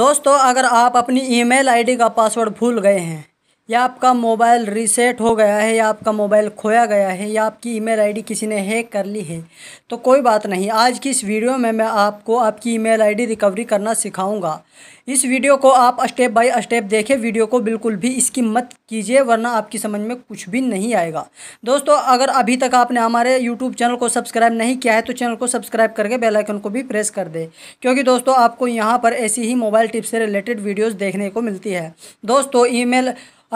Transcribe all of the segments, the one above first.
दोस्तों अगर आप अपनी ईमेल आईडी का पासवर्ड भूल गए हैं या आपका मोबाइल रीसेट हो गया है या आपका मोबाइल खोया गया है या आपकी ईमेल आईडी किसी ने हैक कर ली है तो कोई बात नहीं आज की इस वीडियो में मैं आपको आपकी ईमेल आईडी रिकवरी करना सिखाऊंगा इस वीडियो को आप स्टेप बाय स्टेप देखें वीडियो को बिल्कुल भी इसकी मत कीजिए वरना आपकी समझ में कुछ भी नहीं आएगा दोस्तों अगर अभी तक आपने हमारे यूट्यूब चैनल को सब्सक्राइब नहीं किया है तो चैनल को सब्सक्राइब करके बेलाइकन को भी प्रेस कर दे क्योंकि दोस्तों आपको यहाँ पर ऐसी ही मोबाइल टिप्स से रिलेटेड वीडियोज़ देखने को मिलती है दोस्तों ई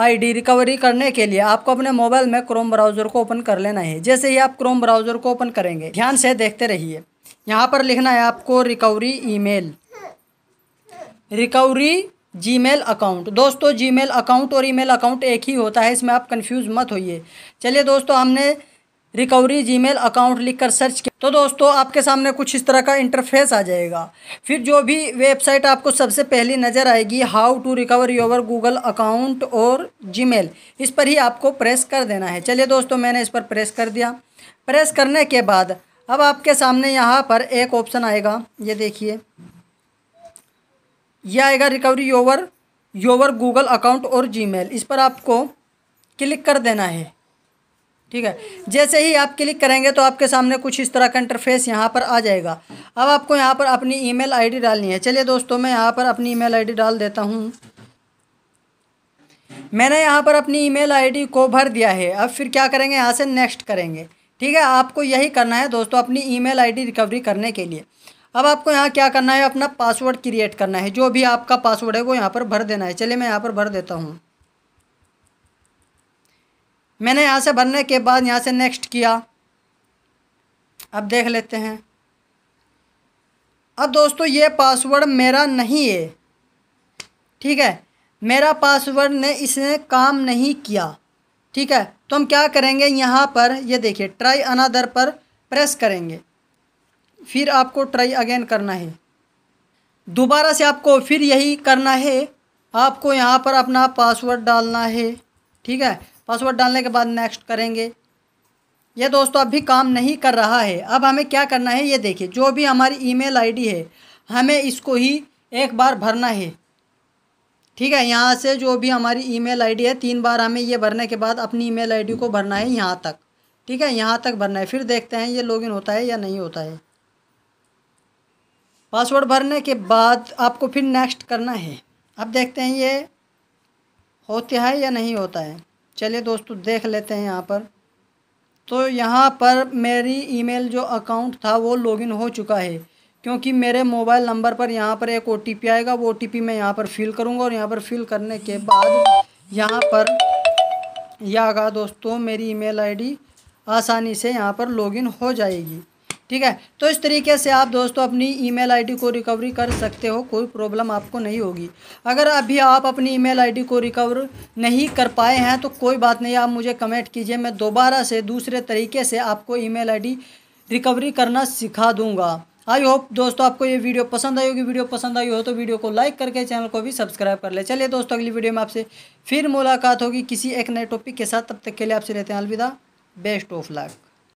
आईडी रिकवरी करने के लिए आपको अपने मोबाइल में क्रोम ब्राउजर को ओपन कर लेना है जैसे ही आप क्रोम ब्राउजर को ओपन करेंगे ध्यान से देखते रहिए यहाँ पर लिखना है आपको recovery email recovery Gmail account दोस्तों जीमेल अकाउंट और ईमेल अकाउंट एक ही होता है इसमें आप कंफ्यूज मत होइए चलिए दोस्तों हमने रिकवरी जीमेल अकाउंट लिखकर सर्च किया तो दोस्तों आपके सामने कुछ इस तरह का इंटरफेस आ जाएगा फिर जो भी वेबसाइट आपको सबसे पहली नज़र आएगी how to recover your Google account और जीमेल इस पर ही आपको प्रेस कर देना है चलिए दोस्तों मैंने इस पर प्रेस कर दिया प्रेस करने के बाद अब आपके सामने यहाँ पर एक ऑप्शन आएगा ये देखिए यह आएगा recovery your your Google account और जी इस पर आपको क्लिक कर देना है ठीक है जैसे ही आप क्लिक करेंगे तो आपके सामने कुछ इस तरह का इंटरफेस यहाँ पर आ जाएगा अब आपको यहाँ पर अपनी ईमेल आईडी डालनी है चलिए दोस्तों मैं यहाँ पर अपनी ईमेल आईडी डाल देता हूँ मैंने यहाँ पर अपनी ईमेल आईडी को भर दिया है अब फिर क्या करेंगे यहाँ से नेक्स्ट करेंगे ठीक है आपको यही करना है दोस्तों अपनी ईमेल आईडी रिकवरी करने के लिए अब आपको यहाँ क्या करना है अपना पासवर्ड क्रिएट करना है जो भी आपका पासवर्ड है वो यहाँ पर भर देना है चलिए मैं यहाँ पर भर देता हूँ मैंने यहाँ से भरने के बाद यहाँ से नेक्स्ट किया अब देख लेते हैं अब दोस्तों ये पासवर्ड मेरा नहीं है ठीक है मेरा पासवर्ड ने इसने काम नहीं किया ठीक है तो हम क्या करेंगे यहाँ पर ये यह देखिए ट्राई अनादर पर प्रेस करेंगे फिर आपको ट्राई अगेन करना है दोबारा से आपको फिर यही करना है आपको यहाँ पर अपना पासवर्ड डालना है ठीक है पासवर्ड डालने के बाद नेक्स्ट करेंगे यह दोस्तों अभी काम नहीं कर रहा है अब हमें क्या करना है ये देखिए जो भी हमारी ईमेल आईडी है हमें इसको ही एक बार भरना है ठीक है यहाँ से जो भी हमारी ईमेल आईडी है तीन बार हमें ये भरने के बाद अपनी ईमेल आईडी को भरना है यहाँ तक ठीक है यहाँ तक भरना है फिर देखते हैं ये लॉगिन होता है या नहीं होता है पासवर्ड भरने के बाद आपको फिर नेक्स्ट करना है अब देखते हैं ये होता है या नहीं होता है चलिए दोस्तों देख लेते हैं यहाँ पर तो यहाँ पर मेरी ईमेल जो अकाउंट था वो लॉगिन हो चुका है क्योंकि मेरे मोबाइल नंबर पर यहाँ पर एक ओ आएगा वो ओ मैं यहाँ पर फिल करूँगा और यहाँ पर फिल करने के बाद यहाँ पर यह आगा दोस्तों मेरी ईमेल आईडी आसानी से यहाँ पर लॉगिन हो जाएगी ठीक है तो इस तरीके से आप दोस्तों अपनी ईमेल आईडी को रिकवरी कर सकते हो कोई प्रॉब्लम आपको नहीं होगी अगर अभी आप अपनी ईमेल आईडी को रिकवर नहीं कर पाए हैं तो कोई बात नहीं आप मुझे कमेंट कीजिए मैं दोबारा से दूसरे तरीके से आपको ईमेल आईडी रिकवरी करना सिखा दूंगा आई होप दोस्तों आपको ये वीडियो पसंद आई होगी वीडियो पसंद आई हो तो वीडियो को लाइक करके चैनल को भी सब्सक्राइब कर ले चलिए दोस्तों अगली वीडियो में आपसे फिर मुलाकात होगी किसी एक नए टॉपिक के साथ तब तक के लिए आपसे लेते हैं अलविदा बेस्ट ऑफ लक